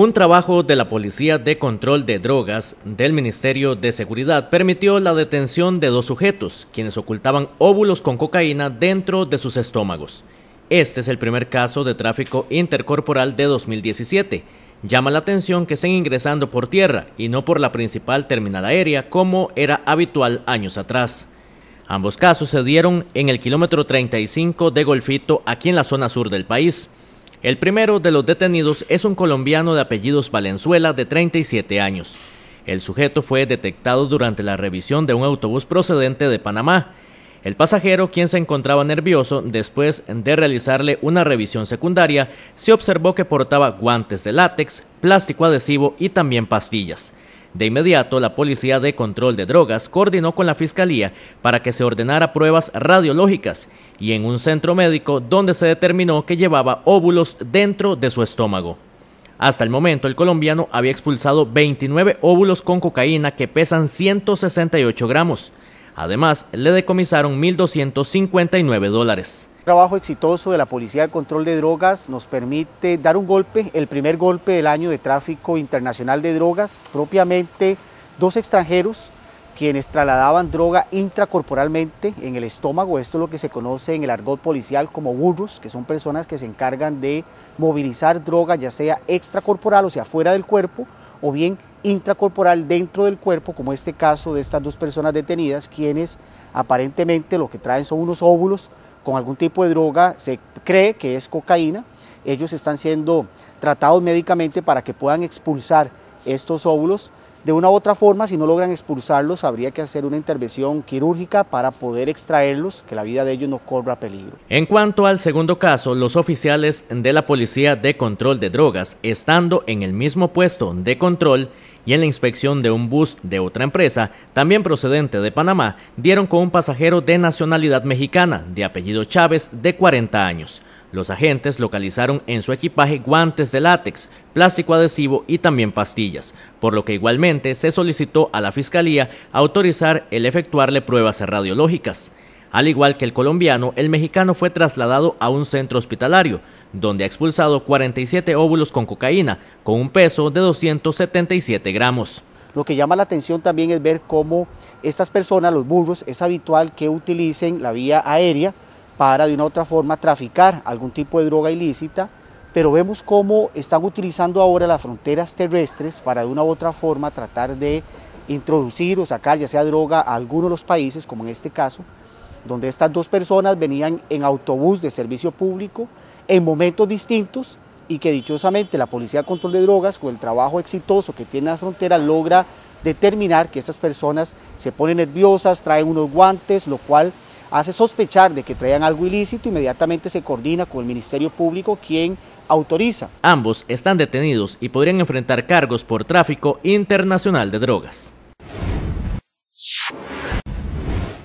Un trabajo de la Policía de Control de Drogas del Ministerio de Seguridad permitió la detención de dos sujetos, quienes ocultaban óvulos con cocaína dentro de sus estómagos. Este es el primer caso de tráfico intercorporal de 2017. Llama la atención que estén ingresando por tierra y no por la principal terminal aérea como era habitual años atrás. Ambos casos se dieron en el kilómetro 35 de Golfito, aquí en la zona sur del país. El primero de los detenidos es un colombiano de apellidos Valenzuela de 37 años. El sujeto fue detectado durante la revisión de un autobús procedente de Panamá. El pasajero, quien se encontraba nervioso después de realizarle una revisión secundaria, se observó que portaba guantes de látex, plástico adhesivo y también pastillas. De inmediato, la Policía de Control de Drogas coordinó con la Fiscalía para que se ordenara pruebas radiológicas y en un centro médico donde se determinó que llevaba óvulos dentro de su estómago. Hasta el momento, el colombiano había expulsado 29 óvulos con cocaína que pesan 168 gramos. Además, le decomisaron 1.259 dólares trabajo exitoso de la Policía de Control de Drogas nos permite dar un golpe, el primer golpe del año de tráfico internacional de drogas, propiamente dos extranjeros quienes trasladaban droga intracorporalmente en el estómago. Esto es lo que se conoce en el argot policial como burros, que son personas que se encargan de movilizar droga, ya sea extracorporal, o sea, fuera del cuerpo, o bien intracorporal dentro del cuerpo, como este caso de estas dos personas detenidas, quienes aparentemente lo que traen son unos óvulos con algún tipo de droga, se cree que es cocaína. Ellos están siendo tratados médicamente para que puedan expulsar estos óvulos de una u otra forma, si no logran expulsarlos, habría que hacer una intervención quirúrgica para poder extraerlos, que la vida de ellos no corra peligro. En cuanto al segundo caso, los oficiales de la Policía de Control de Drogas, estando en el mismo puesto de control y en la inspección de un bus de otra empresa, también procedente de Panamá, dieron con un pasajero de nacionalidad mexicana, de apellido Chávez, de 40 años. Los agentes localizaron en su equipaje guantes de látex, plástico adhesivo y también pastillas, por lo que igualmente se solicitó a la Fiscalía autorizar el efectuarle pruebas radiológicas. Al igual que el colombiano, el mexicano fue trasladado a un centro hospitalario, donde ha expulsado 47 óvulos con cocaína, con un peso de 277 gramos. Lo que llama la atención también es ver cómo estas personas, los burros, es habitual que utilicen la vía aérea para de una u otra forma traficar algún tipo de droga ilícita, pero vemos cómo están utilizando ahora las fronteras terrestres para de una u otra forma tratar de introducir o sacar ya sea droga a algunos de los países, como en este caso, donde estas dos personas venían en autobús de servicio público en momentos distintos y que dichosamente la Policía de Control de Drogas, con el trabajo exitoso que tiene la frontera, logra determinar que estas personas se ponen nerviosas, traen unos guantes, lo cual hace sospechar de que traían algo ilícito, inmediatamente se coordina con el Ministerio Público quien autoriza. Ambos están detenidos y podrían enfrentar cargos por tráfico internacional de drogas.